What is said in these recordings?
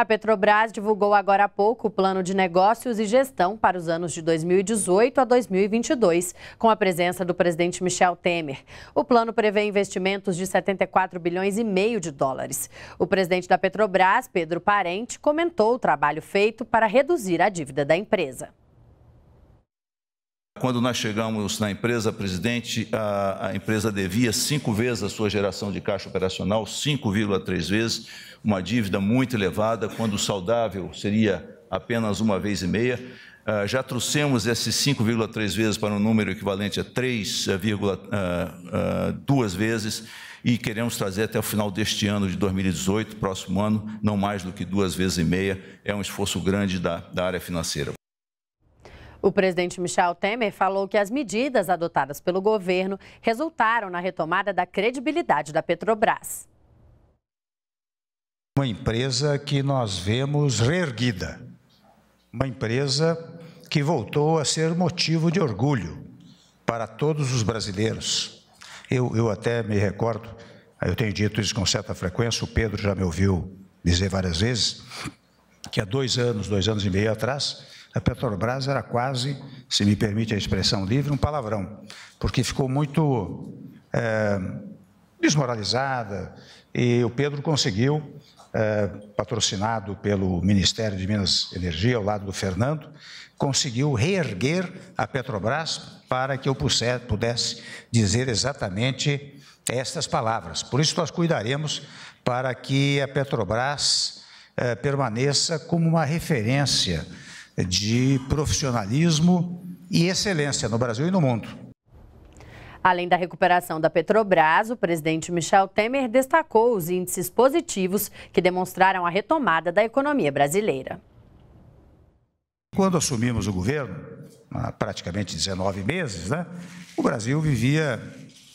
A Petrobras divulgou agora há pouco o plano de negócios e gestão para os anos de 2018 a 2022, com a presença do presidente Michel Temer. O plano prevê investimentos de 74 bilhões e meio de dólares. O presidente da Petrobras, Pedro Parente, comentou o trabalho feito para reduzir a dívida da empresa. Quando nós chegamos na empresa, presidente, a, a empresa devia cinco vezes a sua geração de caixa operacional, 5,3 vezes, uma dívida muito elevada, quando saudável seria apenas uma vez e meia. Uh, já trouxemos esses 5,3 vezes para um número equivalente a 3,2 uh, uh, vezes e queremos trazer até o final deste ano de 2018, próximo ano, não mais do que duas vezes e meia. É um esforço grande da, da área financeira. O presidente Michel Temer falou que as medidas adotadas pelo governo resultaram na retomada da credibilidade da Petrobras. Uma empresa que nós vemos reerguida, uma empresa que voltou a ser motivo de orgulho para todos os brasileiros. Eu, eu até me recordo, eu tenho dito isso com certa frequência, o Pedro já me ouviu dizer várias vezes, que há dois anos, dois anos e meio atrás, a Petrobras era quase, se me permite a expressão livre, um palavrão, porque ficou muito é, desmoralizada e o Pedro conseguiu, é, patrocinado pelo Ministério de Minas e Energia, ao lado do Fernando, conseguiu reerguer a Petrobras para que eu pudesse dizer exatamente estas palavras. Por isso, nós cuidaremos para que a Petrobras eh, permaneça como uma referência de profissionalismo e excelência no Brasil e no mundo. Além da recuperação da Petrobras, o presidente Michel Temer destacou os índices positivos que demonstraram a retomada da economia brasileira. Quando assumimos o governo, há praticamente 19 meses, né, o Brasil vivia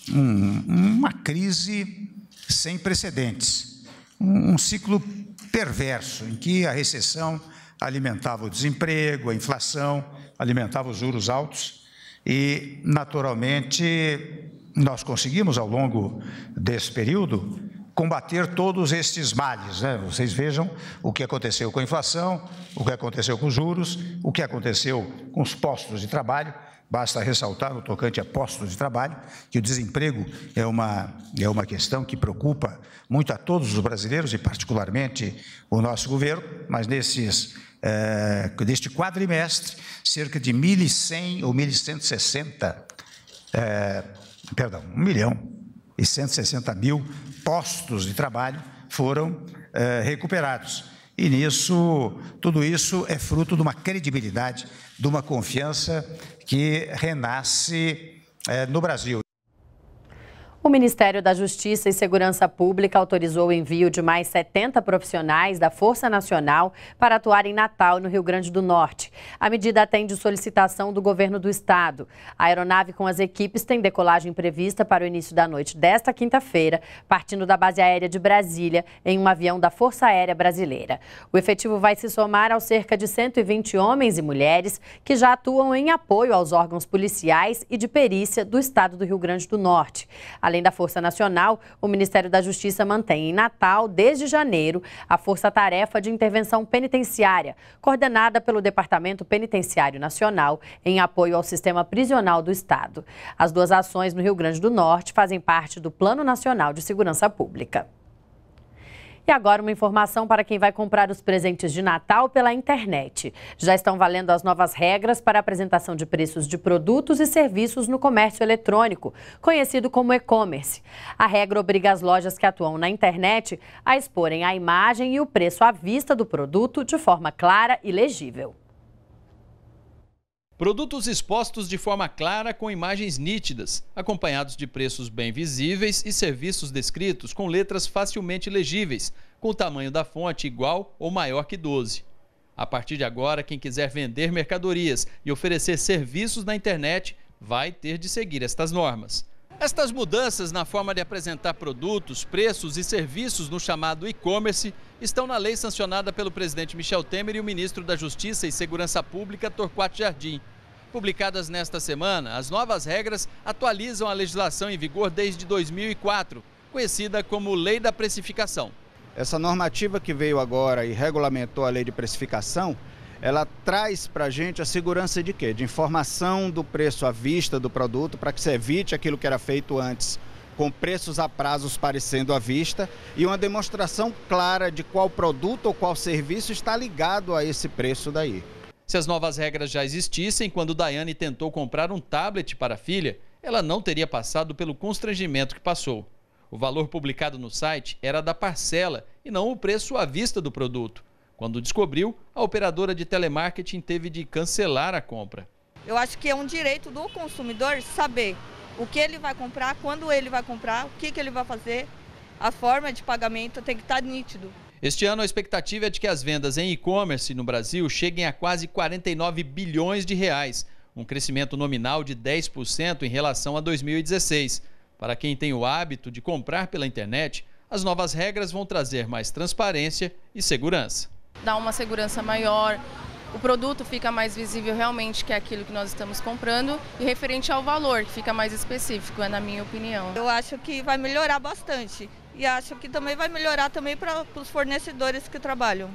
um, uma crise sem precedentes, um, um ciclo perverso em que a recessão alimentava o desemprego, a inflação, alimentava os juros altos e, naturalmente, nós conseguimos ao longo desse período combater todos estes males. Né? Vocês vejam o que aconteceu com a inflação, o que aconteceu com os juros, o que aconteceu com os postos de trabalho. Basta ressaltar, no tocante a postos de trabalho, que o desemprego é uma, é uma questão que preocupa muito a todos os brasileiros e, particularmente, o nosso governo, mas nesses é, eh, deste quadrimestre, cerca de 1.100 ou 1.160, é, eh, perdão, 1 milhão e 160 mil postos de trabalho foram eh, recuperados. E nisso, tudo isso é fruto de uma credibilidade, de uma confiança que renasce eh, no Brasil. O Ministério da Justiça e Segurança Pública autorizou o envio de mais 70 profissionais da Força Nacional para atuar em Natal, no Rio Grande do Norte. A medida atende solicitação do governo do estado. A aeronave com as equipes tem decolagem prevista para o início da noite desta quinta-feira, partindo da base aérea de Brasília, em um avião da Força Aérea Brasileira. O efetivo vai se somar aos cerca de 120 homens e mulheres que já atuam em apoio aos órgãos policiais e de perícia do estado do Rio Grande do Norte. Além da Força Nacional, o Ministério da Justiça mantém em Natal, desde janeiro, a Força Tarefa de Intervenção Penitenciária, coordenada pelo Departamento Penitenciário Nacional, em apoio ao sistema prisional do Estado. As duas ações no Rio Grande do Norte fazem parte do Plano Nacional de Segurança Pública. E agora uma informação para quem vai comprar os presentes de Natal pela internet. Já estão valendo as novas regras para a apresentação de preços de produtos e serviços no comércio eletrônico, conhecido como e-commerce. A regra obriga as lojas que atuam na internet a exporem a imagem e o preço à vista do produto de forma clara e legível. Produtos expostos de forma clara com imagens nítidas, acompanhados de preços bem visíveis e serviços descritos com letras facilmente legíveis, com o tamanho da fonte igual ou maior que 12. A partir de agora, quem quiser vender mercadorias e oferecer serviços na internet vai ter de seguir estas normas. Estas mudanças na forma de apresentar produtos, preços e serviços no chamado e-commerce estão na lei sancionada pelo presidente Michel Temer e o ministro da Justiça e Segurança Pública, Torquato Jardim. Publicadas nesta semana, as novas regras atualizam a legislação em vigor desde 2004, conhecida como Lei da Precificação. Essa normativa que veio agora e regulamentou a lei de precificação ela traz para a gente a segurança de quê? De informação do preço à vista do produto, para que se evite aquilo que era feito antes, com preços a prazos parecendo à vista, e uma demonstração clara de qual produto ou qual serviço está ligado a esse preço daí. Se as novas regras já existissem, quando Daiane tentou comprar um tablet para a filha, ela não teria passado pelo constrangimento que passou. O valor publicado no site era da parcela e não o preço à vista do produto. Quando descobriu, a operadora de telemarketing teve de cancelar a compra. Eu acho que é um direito do consumidor saber o que ele vai comprar, quando ele vai comprar, o que, que ele vai fazer, a forma de pagamento tem que estar tá nítido. Este ano, a expectativa é de que as vendas em e-commerce no Brasil cheguem a quase 49 bilhões de reais, um crescimento nominal de 10% em relação a 2016. Para quem tem o hábito de comprar pela internet, as novas regras vão trazer mais transparência e segurança. Dá uma segurança maior, o produto fica mais visível realmente que é aquilo que nós estamos comprando e referente ao valor, que fica mais específico, é na minha opinião. Eu acho que vai melhorar bastante e acho que também vai melhorar também para os fornecedores que trabalham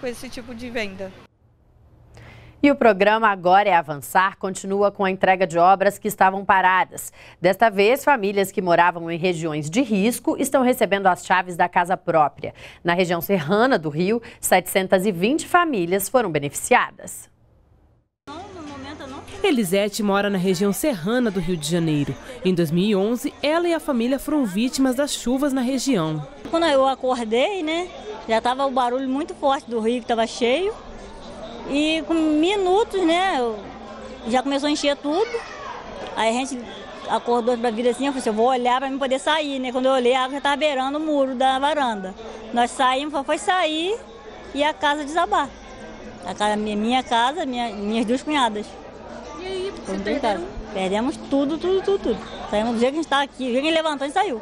com esse tipo de venda. E o programa Agora é Avançar continua com a entrega de obras que estavam paradas. Desta vez, famílias que moravam em regiões de risco estão recebendo as chaves da casa própria. Na região serrana do Rio, 720 famílias foram beneficiadas. Elisete mora na região serrana do Rio de Janeiro. Em 2011, ela e a família foram vítimas das chuvas na região. Quando eu acordei, né, já estava o barulho muito forte do rio que estava cheio. E com minutos, né, já começou a encher tudo. Aí a gente acordou pra vida assim, eu falei assim, eu vou olhar pra mim poder sair, né? Quando eu olhei, a água já tava beirando o muro da varanda. Nós saímos, foi sair e a casa desabar. A casa, minha, casa, minha, minhas duas cunhadas. E aí, você perderam? Perdemos tudo, tudo, tudo, tudo. Saímos do jeito que a gente tava aqui, do jeito que a gente levantou, a gente saiu.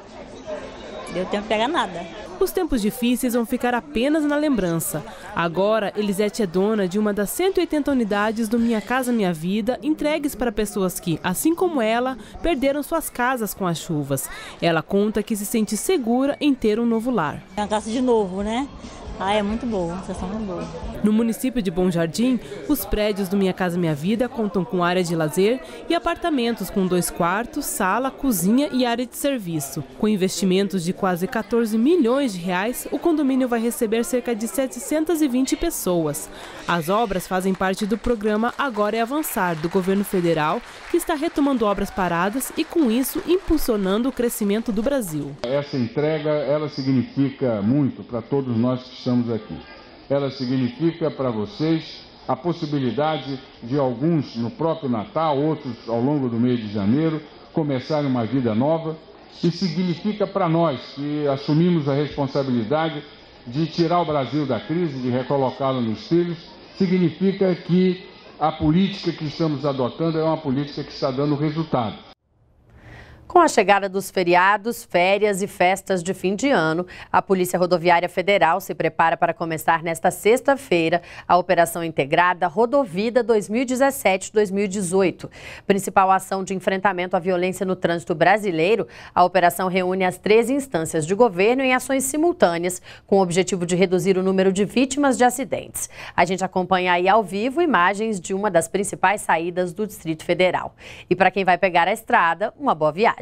Deu tempo de pegar nada. Os tempos difíceis vão ficar apenas na lembrança. Agora, Elisete é dona de uma das 180 unidades do Minha Casa Minha Vida, entregues para pessoas que, assim como ela, perderam suas casas com as chuvas. Ela conta que se sente segura em ter um novo lar. uma casa de novo, né? Ah, é muito boa, a sensação é boa. No município de Bom Jardim, os prédios do Minha Casa Minha Vida contam com área de lazer e apartamentos com dois quartos, sala, cozinha e área de serviço. Com investimentos de quase 14 milhões de reais, o condomínio vai receber cerca de 720 pessoas. As obras fazem parte do programa Agora é Avançar do governo federal, que está retomando obras paradas e com isso impulsionando o crescimento do Brasil. Essa entrega, ela significa muito para todos nós que estamos aqui. Ela significa para vocês a possibilidade de alguns no próprio Natal, outros ao longo do mês de janeiro, começarem uma vida nova e significa para nós que assumimos a responsabilidade de tirar o Brasil da crise, de recolocá-lo nos trilhos, significa que a política que estamos adotando é uma política que está dando resultado. Com a chegada dos feriados, férias e festas de fim de ano, a Polícia Rodoviária Federal se prepara para começar nesta sexta-feira a Operação Integrada Rodovida 2017-2018. Principal ação de enfrentamento à violência no trânsito brasileiro, a operação reúne as três instâncias de governo em ações simultâneas, com o objetivo de reduzir o número de vítimas de acidentes. A gente acompanha aí ao vivo imagens de uma das principais saídas do Distrito Federal. E para quem vai pegar a estrada, uma boa viagem.